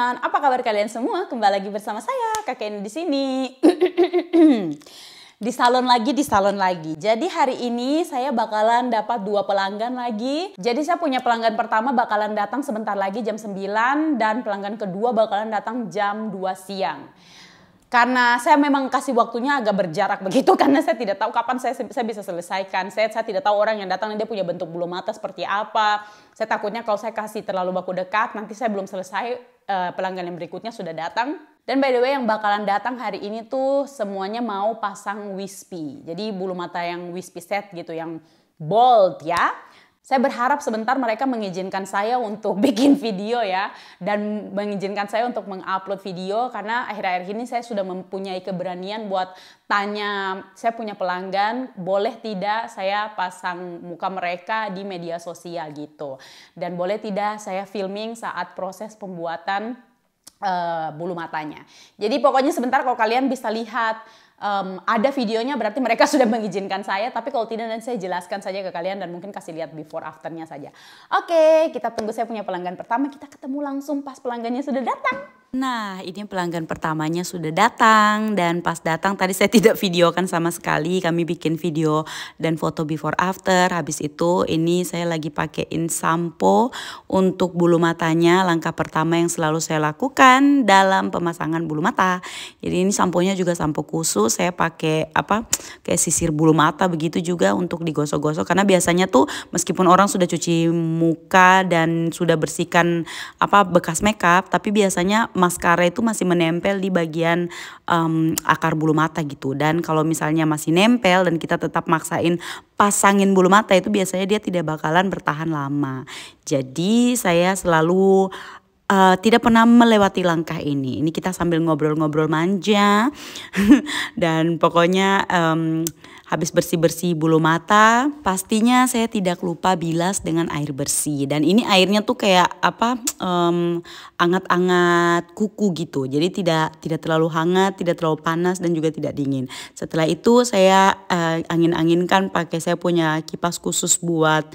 teman-teman, apa kabar kalian semua? Kembali lagi bersama saya, kakek ini di sini. di salon lagi, di salon lagi. Jadi hari ini saya bakalan dapat dua pelanggan lagi. Jadi saya punya pelanggan pertama bakalan datang sebentar lagi jam 9 dan pelanggan kedua bakalan datang jam 2 siang karena saya memang kasih waktunya agak berjarak begitu karena saya tidak tahu kapan saya, saya bisa selesaikan saya saya tidak tahu orang yang datang dia punya bentuk bulu mata seperti apa saya takutnya kalau saya kasih terlalu baku dekat nanti saya belum selesai Eh, pelanggan yang berikutnya sudah datang. Dan by the way yang bakalan datang hari ini tuh semuanya mau pasang wispy. Jadi bulu mata yang wispy set gitu yang bold ya. Saya berharap sebentar mereka mengizinkan saya untuk bikin video ya dan mengizinkan saya untuk mengupload video karena akhir-akhir ini saya sudah mempunyai keberanian buat tanya saya punya pelanggan boleh tidak saya pasang muka mereka di media sosial gitu dan boleh tidak saya filming saat proses pembuatan uh, bulu matanya. Jadi pokoknya sebentar kalau kalian bisa lihat um, ada videonya berarti mereka sudah mengizinkan saya tapi kalau tidak nanti saya jelaskan saja ke kalian dan mungkin kasih lihat before afternya saja oke okay, kita tunggu saya punya pelanggan pertama kita ketemu langsung pas pelanggannya sudah datang Nah, ini pelanggan pertamanya sudah datang dan pas datang tadi saya tidak videokan sama sekali. Kami bikin video dan foto before after. Habis itu ini saya lagi pakein sampo untuk bulu matanya. Langkah pertama yang selalu saya lakukan dalam pemasangan bulu mata. Jadi ini samponya juga sampo khusus. Saya pakai apa? kayak sisir bulu mata begitu juga untuk digosok-gosok karena biasanya tuh meskipun orang sudah cuci muka dan sudah bersihkan apa bekas makeup, tapi biasanya maskara itu masih menempel di bagian um, akar bulu mata gitu dan kalau misalnya masih nempel dan kita tetap maksain pasangin bulu mata itu biasanya dia tidak bakalan bertahan lama jadi saya selalu uh, tidak pernah melewati langkah ini. Ini kita sambil ngobrol-ngobrol manja dan pokoknya um, Habis bersih-bersih bulu mata, pastinya saya tidak lupa bilas dengan air bersih. Dan ini airnya tuh kayak apa? anget-anget um, kuku gitu. Jadi tidak tidak terlalu hangat, tidak terlalu panas dan juga tidak dingin. Setelah itu saya uh, angin-anginkan pakai saya punya kipas khusus buat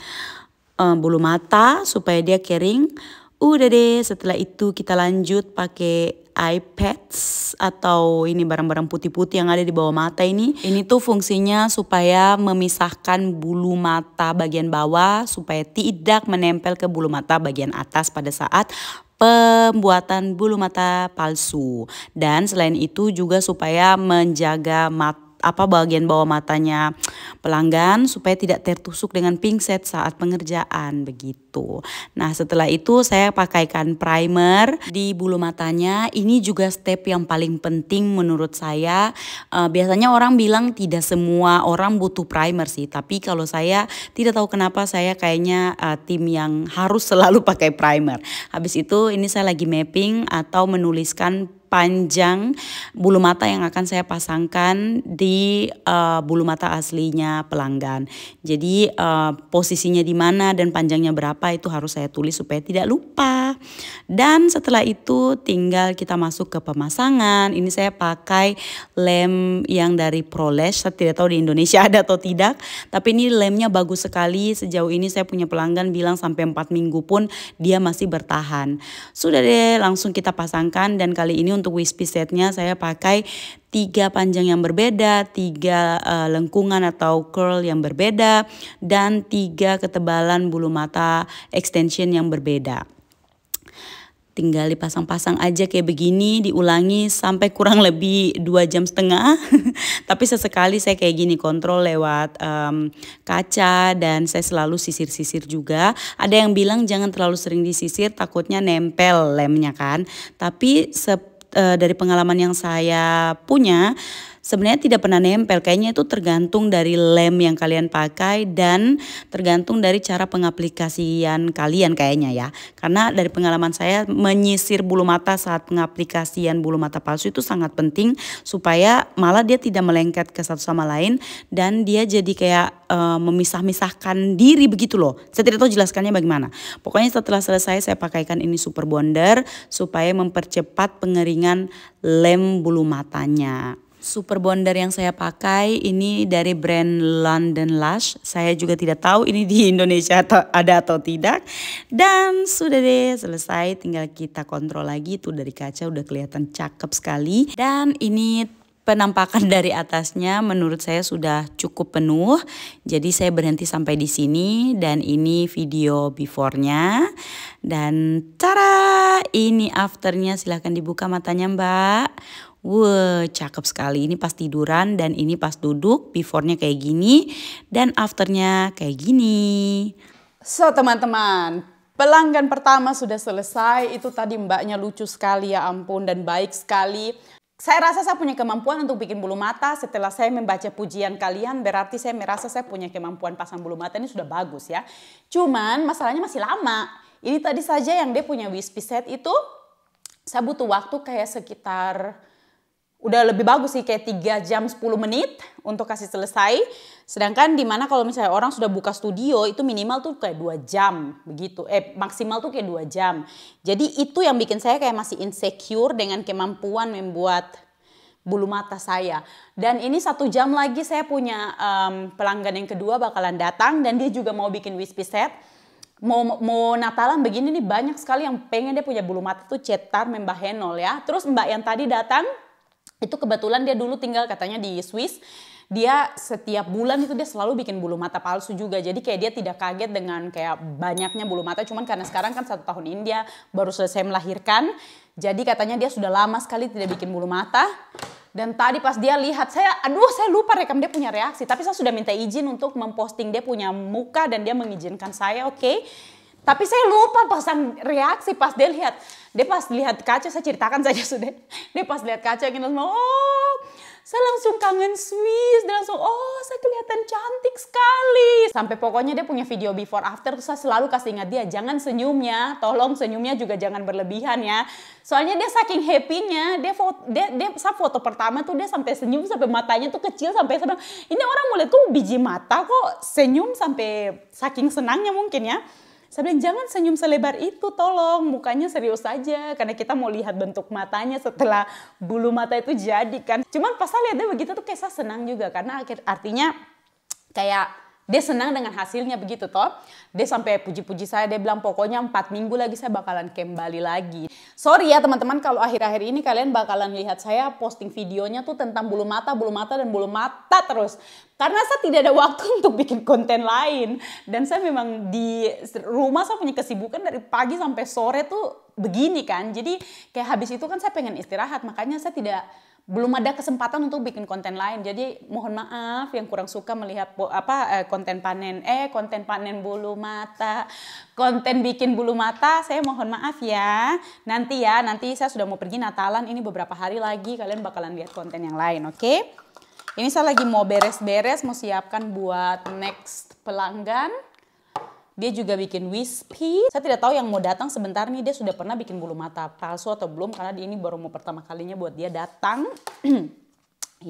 um, bulu mata supaya dia kering. Udah deh, setelah itu kita lanjut pakai ipads atau ini barang-barang putih-putih yang ada di bawah mata ini. Ini tuh fungsinya supaya memisahkan bulu mata bagian bawah supaya tidak menempel ke bulu mata bagian atas pada saat pembuatan bulu mata palsu. Dan selain itu juga supaya menjaga mata apa bagian bawah matanya pelanggan supaya tidak tertusuk dengan pinset saat pengerjaan begitu. Nah, setelah itu saya pakaikan primer di bulu matanya. Ini juga step yang paling penting menurut saya. Uh, biasanya orang bilang tidak semua orang butuh primer sih, tapi kalau saya tidak tahu kenapa saya kayaknya uh, tim yang harus selalu pakai primer. Habis itu ini saya lagi mapping atau menuliskan panjang bulu mata yang akan saya pasangkan di uh, bulu mata aslinya pelanggan. Jadi uh, posisinya di mana dan panjangnya berapa itu harus saya tulis supaya tidak lupa. Dan setelah itu tinggal kita masuk ke pemasangan. Ini saya pakai lem yang dari Proles. Saya tidak tahu di Indonesia ada atau tidak, tapi ini lemnya bagus sekali. Sejauh ini saya punya pelanggan bilang sampai 4 minggu pun dia masih bertahan. Sudah deh langsung kita pasangkan dan kali ini untuk untuk wispy setnya saya pakai tiga panjang yang berbeda, tiga uh, lengkungan atau curl yang berbeda, dan tiga ketebalan bulu mata extension yang berbeda tinggal dipasang-pasang aja kayak begini diulangi sampai kurang lebih dua jam setengah tapi sesekali saya kayak gini kontrol lewat um, kaca dan saya selalu sisir-sisir juga ada yang bilang jangan terlalu sering disisir takutnya nempel lemnya kan tapi se Eh, dari pengalaman yang saya punya Sebenarnya tidak pernah nempel, kayaknya itu tergantung dari lem yang kalian pakai dan tergantung dari cara pengaplikasian kalian kayaknya ya. Karena dari pengalaman saya menyisir bulu mata saat pengaplikasian bulu mata palsu itu sangat penting supaya malah dia tidak melengket ke satu sama lain dan dia jadi kayak uh, memisah-misahkan diri begitu loh. Saya tidak tahu jelaskannya bagaimana. Pokoknya setelah selesai saya pakaikan ini super bonder supaya mempercepat pengeringan lem bulu matanya super bonder yang saya pakai ini dari brand London Lush. Saya juga tidak tahu ini di Indonesia atau ada atau tidak. Dan sudah deh selesai tinggal kita kontrol lagi tuh dari kaca udah kelihatan cakep sekali. Dan ini penampakan dari atasnya menurut saya sudah cukup penuh. Jadi saya berhenti sampai di sini dan ini video before-nya. Dan cara ini afternya silahkan dibuka matanya mbak. Wah, cakep sekali. Ini pas tiduran dan ini pas duduk. Beforenya kayak gini dan afternya kayak gini. So teman-teman, pelanggan pertama sudah selesai. Itu tadi mbaknya lucu sekali ya ampun dan baik sekali. Saya rasa saya punya kemampuan untuk bikin bulu mata. Setelah saya membaca pujian kalian, berarti saya merasa saya punya kemampuan pasang bulu mata ini sudah bagus ya. Cuman masalahnya masih lama. Ini tadi saja yang dia punya wispy set itu, saya butuh waktu kayak sekitar udah lebih bagus sih kayak 3 jam 10 menit untuk kasih selesai. Sedangkan dimana kalau misalnya orang sudah buka studio itu minimal tuh kayak 2 jam begitu. Eh maksimal tuh kayak 2 jam. Jadi itu yang bikin saya kayak masih insecure dengan kemampuan membuat bulu mata saya. Dan ini satu jam lagi saya punya um, pelanggan yang kedua bakalan datang dan dia juga mau bikin wispy set. Mau, mau Natalan begini nih banyak sekali yang pengen dia punya bulu mata tuh cetar membahenol ya. Terus Mbak yang tadi datang itu kebetulan dia dulu tinggal katanya di Swiss dia setiap bulan itu dia selalu bikin bulu mata palsu juga jadi kayak dia tidak kaget dengan kayak banyaknya bulu mata cuman karena sekarang kan satu tahun ini dia baru selesai melahirkan jadi katanya dia sudah lama sekali tidak bikin bulu mata dan tadi pas dia lihat saya aduh saya lupa rekam dia punya reaksi tapi saya sudah minta izin untuk memposting dia punya muka dan dia mengizinkan saya oke okay? Tapi saya lupa pasan reaksi pas dia lihat. Dia pas lihat kaca, saya ceritakan saja sudah. Dia pas lihat kaca gini langsung, oh saya langsung kangen Swiss. Dia langsung, oh saya kelihatan cantik sekali. Sampai pokoknya dia punya video before after, terus saya selalu kasih ingat dia, jangan senyumnya, tolong senyumnya juga jangan berlebihan ya. Soalnya dia saking happy-nya, dia foto, dia, dia, saya foto pertama tuh dia sampai senyum, sampai matanya tuh kecil, sampai saya ini orang mulai tuh biji mata kok senyum sampai saking senangnya mungkin ya. Saya bilang jangan senyum selebar itu, tolong mukanya serius saja karena kita mau lihat bentuk matanya setelah bulu mata itu jadi kan. Cuman pas saya lihatnya begitu tuh kayak saya senang juga karena akhir artinya kayak dia senang dengan hasilnya begitu toh. Dia sampai puji-puji saya, dia bilang pokoknya 4 minggu lagi saya bakalan kembali lagi. Sorry ya teman-teman kalau akhir-akhir ini kalian bakalan lihat saya posting videonya tuh tentang bulu mata, bulu mata dan bulu mata terus. Karena saya tidak ada waktu untuk bikin konten lain dan saya memang di rumah saya punya kesibukan dari pagi sampai sore tuh begini kan. Jadi kayak habis itu kan saya pengen istirahat makanya saya tidak belum ada kesempatan untuk bikin konten lain. Jadi mohon maaf yang kurang suka melihat apa eh, konten panen eh konten panen bulu mata, konten bikin bulu mata, saya mohon maaf ya. Nanti ya, nanti saya sudah mau pergi Natalan ini beberapa hari lagi kalian bakalan lihat konten yang lain, oke? Okay? Ini saya lagi mau beres-beres, mau siapkan buat next pelanggan. Dia juga bikin wispy. Saya tidak tahu yang mau datang sebentar nih dia sudah pernah bikin bulu mata palsu atau belum karena ini baru mau pertama kalinya buat dia datang.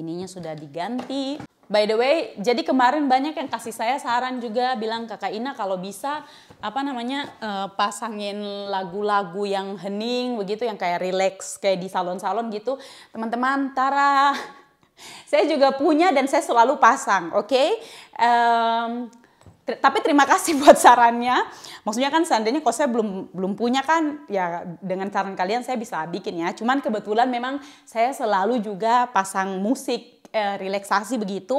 Ininya sudah diganti. By the way, jadi kemarin banyak yang kasih saya saran juga bilang kakak Ina kalau bisa apa namanya uh, pasangin lagu-lagu yang hening begitu yang kayak relax kayak di salon-salon gitu. Teman-teman, Tara, saya juga punya dan saya selalu pasang, oke? Okay? Um, ter tapi terima kasih buat sarannya. Maksudnya kan seandainya kalau saya belum belum punya kan ya dengan saran kalian saya bisa bikin ya. Cuman kebetulan memang saya selalu juga pasang musik eh, relaksasi begitu.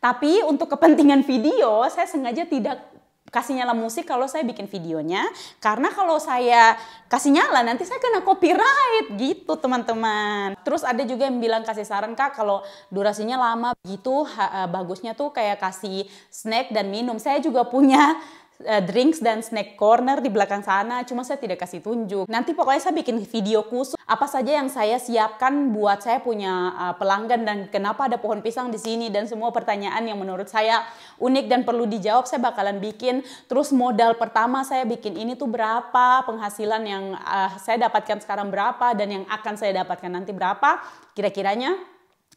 Tapi untuk kepentingan video saya sengaja tidak kasih nyala musik kalau saya bikin videonya karena kalau saya kasih nyala nanti saya kena copyright gitu teman-teman terus ada juga yang bilang kasih saran kak kalau durasinya lama gitu bagusnya tuh kayak kasih snack dan minum saya juga punya Eh, drinks dan snack corner di belakang sana, cuma saya tidak kasih tunjuk. Nanti pokoknya saya bikin video khusus apa saja yang saya siapkan buat saya punya eh, pelanggan dan kenapa ada pohon pisang di sini dan semua pertanyaan yang menurut saya unik dan perlu dijawab saya bakalan bikin. Terus modal pertama saya bikin ini tuh berapa, penghasilan yang eh, saya dapatkan sekarang berapa dan yang akan saya dapatkan nanti berapa, kira-kiranya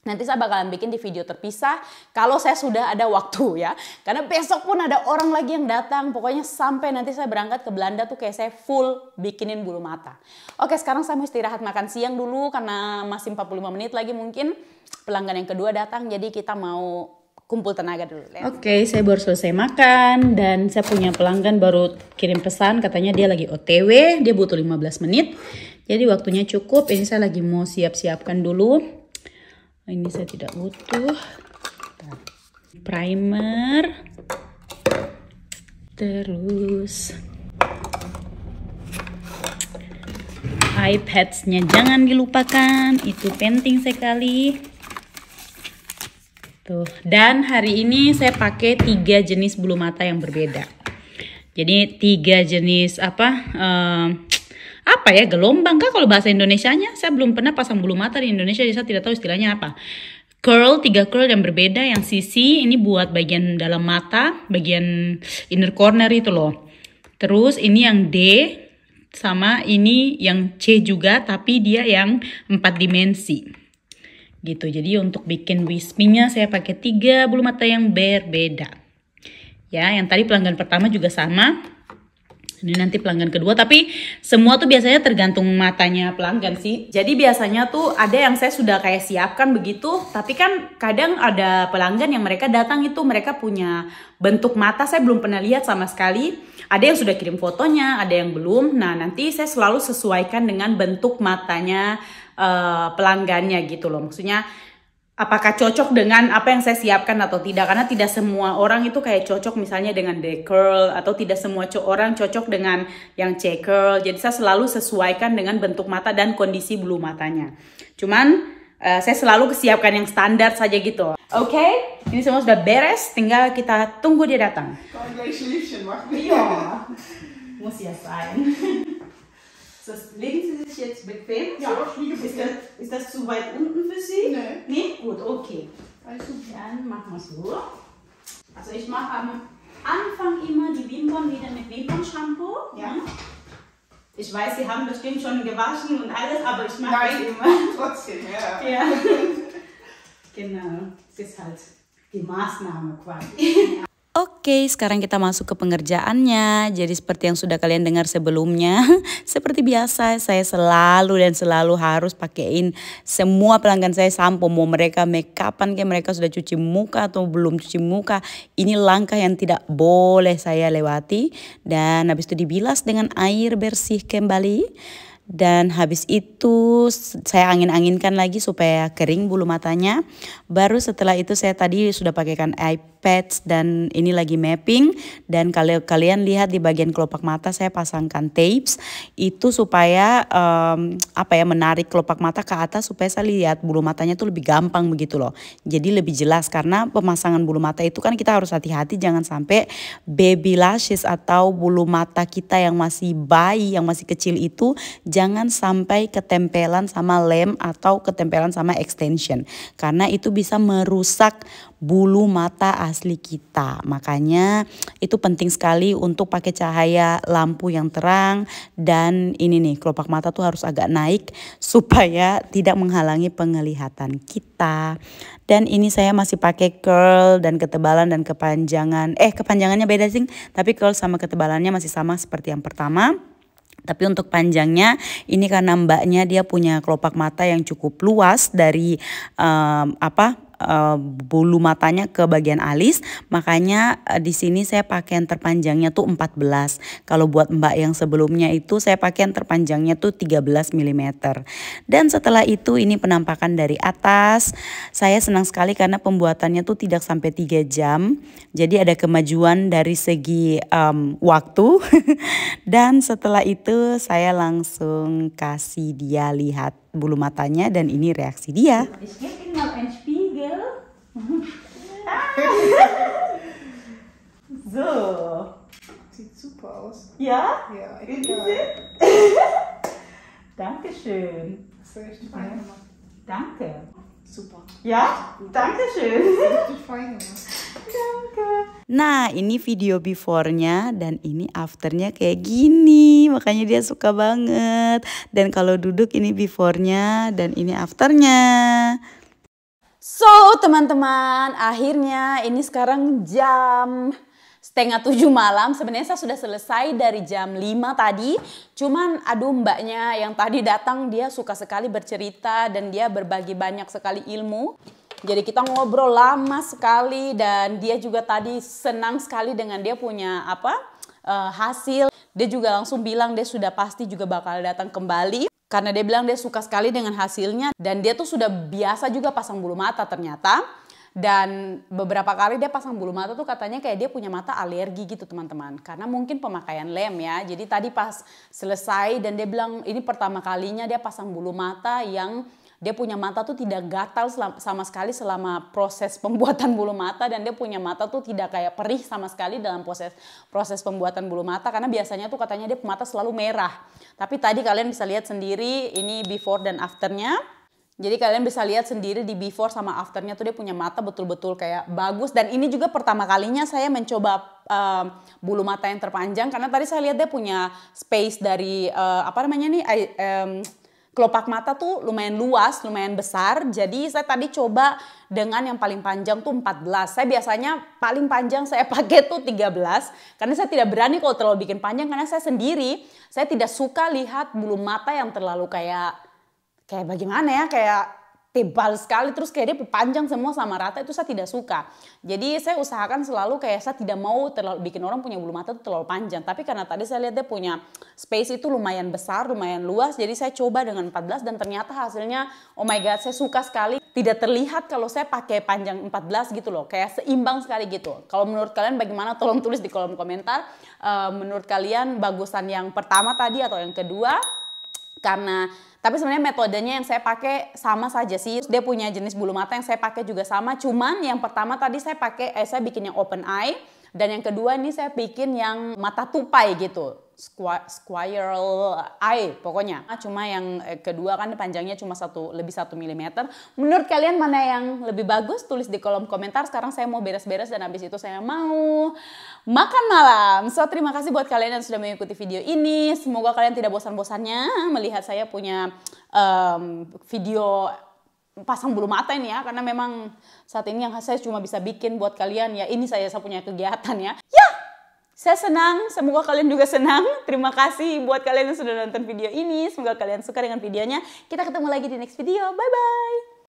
Nanti saya bakalan bikin di video terpisah kalau saya sudah ada waktu ya. Karena besok pun ada orang lagi yang datang. Pokoknya sampai nanti saya berangkat ke Belanda tuh kayak saya full bikinin bulu mata. Oke sekarang saya mau istirahat makan siang dulu karena masih 45 menit lagi mungkin. Pelanggan yang kedua datang jadi kita mau kumpul tenaga dulu. Ya. Oke saya baru selesai makan dan saya punya pelanggan baru kirim pesan katanya dia lagi OTW. Dia butuh 15 menit. Jadi waktunya cukup ini saya lagi mau siap-siapkan dulu Nah, ini saya tidak butuh primer terus eye nya jangan dilupakan itu penting sekali tuh dan hari ini saya pakai tiga jenis bulu mata yang berbeda jadi tiga jenis apa um, apa ya gelombang kah kalau bahasa Indonesianya saya belum pernah pasang bulu mata di Indonesia jadi saya tidak tahu istilahnya apa curl tiga curl yang berbeda yang sisi ini buat bagian dalam mata bagian inner corner itu loh terus ini yang D sama ini yang C juga tapi dia yang empat dimensi gitu jadi untuk bikin wispinya saya pakai tiga bulu mata yang berbeda ya yang tadi pelanggan pertama juga sama ini nanti pelanggan kedua, tapi semua tuh biasanya tergantung matanya pelanggan sih. Jadi biasanya tuh ada yang saya sudah kayak siapkan begitu, tapi kan kadang ada pelanggan yang mereka datang itu mereka punya bentuk mata saya belum pernah lihat sama sekali. Ada yang sudah kirim fotonya, ada yang belum. Nah, nanti saya selalu sesuaikan dengan bentuk matanya uh, pelanggannya gitu loh. Maksudnya apakah cocok dengan apa yang saya siapkan atau tidak karena tidak semua orang itu kayak cocok misalnya dengan day curl atau tidak semua orang cocok dengan yang C curl jadi saya selalu sesuaikan dengan bentuk mata dan kondisi bulu matanya cuman uh, saya selalu kesiapkan yang standar saja gitu oke okay? ini semua sudah beres tinggal kita tunggu dia datang iya muss ya Das legen Sie sich jetzt bequem ja, ist das, ist das zu weit unten für Sie? Nein. nee? gut, okay. Also dann machen wir es so. Also ich mache am Anfang immer die Wimpern wieder mit Wimpern-Shampoo. Ja. Ne? Ich weiß, Sie haben bestimmt schon gewaschen und alles, aber ich mache Nein, immer. trotzdem, ja. ja. Genau, das ist halt die Maßnahme quasi. Ja. Oke, sekarang kita masuk ke pengerjaannya. Jadi seperti yang sudah kalian dengar sebelumnya, seperti biasa saya selalu dan selalu harus pakein semua pelanggan saya sampo. Mau mereka make upan kayak mereka sudah cuci muka atau belum cuci muka. Ini langkah yang tidak boleh saya lewati. Dan habis itu dibilas dengan air bersih kembali. Dan habis itu saya angin-anginkan lagi supaya kering bulu matanya. Baru setelah itu saya tadi sudah pakaikan eye patch dan ini lagi mapping dan kalau kalian lihat di bagian kelopak mata saya pasangkan tapes itu supaya um, apa ya menarik kelopak mata ke atas supaya saya lihat bulu matanya tuh lebih gampang begitu loh. Jadi lebih jelas karena pemasangan bulu mata itu kan kita harus hati-hati jangan sampai baby lashes atau bulu mata kita yang masih bayi yang masih kecil itu jangan sampai ketempelan sama lem atau ketempelan sama extension karena itu bisa merusak bulu mata asli asli kita. Makanya itu penting sekali untuk pakai cahaya lampu yang terang dan ini nih kelopak mata tuh harus agak naik supaya tidak menghalangi penglihatan kita. Dan ini saya masih pakai curl dan ketebalan dan kepanjangan. Eh kepanjangannya beda sih, tapi curl sama ketebalannya masih sama seperti yang pertama. Tapi untuk panjangnya ini karena mbaknya dia punya kelopak mata yang cukup luas dari um, apa uh, bulu matanya ke bagian alis. Makanya uh, di sini saya pakai yang terpanjangnya tuh 14. Kalau buat mbak yang sebelumnya itu saya pakai yang terpanjangnya tuh 13 mm. Dan setelah itu ini penampakan dari atas. Saya senang sekali karena pembuatannya tuh tidak sampai 3 jam. Jadi ada kemajuan dari segi um, waktu. Dan setelah itu saya langsung kasih dia lihat bulu matanya dan ini reaksi dia. so. Sieht super aus. Ja? Ja, ich Dankeschön. Das du richtig fein gemacht. Danke. Super. Ja? Dankeschön. Richtig fein gemacht. Nah, ini video before-nya dan ini after-nya kayak gini. Makanya dia suka banget. Dan kalau duduk ini before-nya dan ini after-nya. So, teman-teman, akhirnya ini sekarang jam setengah tujuh malam. Sebenarnya saya sudah selesai dari jam lima tadi. Cuman aduh mbaknya yang tadi datang dia suka sekali bercerita dan dia berbagi banyak sekali ilmu. Jadi kita ngobrol lama sekali dan dia juga tadi senang sekali dengan dia punya apa uh, hasil. Dia juga langsung bilang dia sudah pasti juga bakal datang kembali. Karena dia bilang dia suka sekali dengan hasilnya dan dia tuh sudah biasa juga pasang bulu mata ternyata. Dan beberapa kali dia pasang bulu mata tuh katanya kayak dia punya mata alergi gitu teman-teman. Karena mungkin pemakaian lem ya. Jadi tadi pas selesai dan dia bilang ini pertama kalinya dia pasang bulu mata yang dia punya mata tuh tidak gatal sama sekali selama proses pembuatan bulu mata dan dia punya mata tuh tidak kayak perih sama sekali dalam proses proses pembuatan bulu mata karena biasanya tuh katanya dia mata selalu merah. Tapi tadi kalian bisa lihat sendiri ini before dan afternya. Jadi kalian bisa lihat sendiri di before sama afternya tuh dia punya mata betul-betul kayak bagus dan ini juga pertama kalinya saya mencoba uh, bulu mata yang terpanjang karena tadi saya lihat dia punya space dari uh, apa namanya nih um, kelopak mata tuh lumayan luas, lumayan besar. Jadi saya tadi coba dengan yang paling panjang tuh 14. Saya biasanya paling panjang saya pakai tuh 13 karena saya tidak berani kalau terlalu bikin panjang karena saya sendiri saya tidak suka lihat bulu mata yang terlalu kayak kayak bagaimana ya kayak tebal sekali terus kayak dia panjang semua sama rata itu saya tidak suka. Jadi saya usahakan selalu kayak saya tidak mau terlalu bikin orang punya bulu mata itu terlalu panjang. Tapi karena tadi saya lihat dia punya space itu lumayan besar, lumayan luas. Jadi saya coba dengan 14 dan ternyata hasilnya oh my god saya suka sekali. Tidak terlihat kalau saya pakai panjang 14 gitu loh. Kayak seimbang sekali gitu. Kalau menurut kalian bagaimana tolong tulis di kolom komentar. Uh, menurut kalian bagusan yang pertama tadi atau yang kedua? karena tapi sebenarnya metodenya yang saya pakai sama saja sih dia punya jenis bulu mata yang saya pakai juga sama cuman yang pertama tadi saya pakai eh saya bikin yang open eye dan yang kedua ini saya bikin yang mata tupai gitu squirrel eye pokoknya. Ah, cuma yang eh, kedua kan panjangnya cuma satu lebih satu milimeter. Menurut kalian mana yang lebih bagus? Tulis di kolom komentar. Sekarang saya mau beres-beres dan habis itu saya mau makan malam. So terima kasih buat kalian yang sudah mengikuti video ini. Semoga kalian tidak bosan-bosannya melihat saya punya um, video pasang bulu mata ini ya karena memang saat ini yang saya cuma bisa bikin buat kalian ya ini saya, saya punya kegiatan ya. Ya, saya senang, semoga kalian juga senang. Terima kasih buat kalian yang sudah nonton video ini. Semoga kalian suka dengan videonya. Kita ketemu lagi di next video. Bye-bye.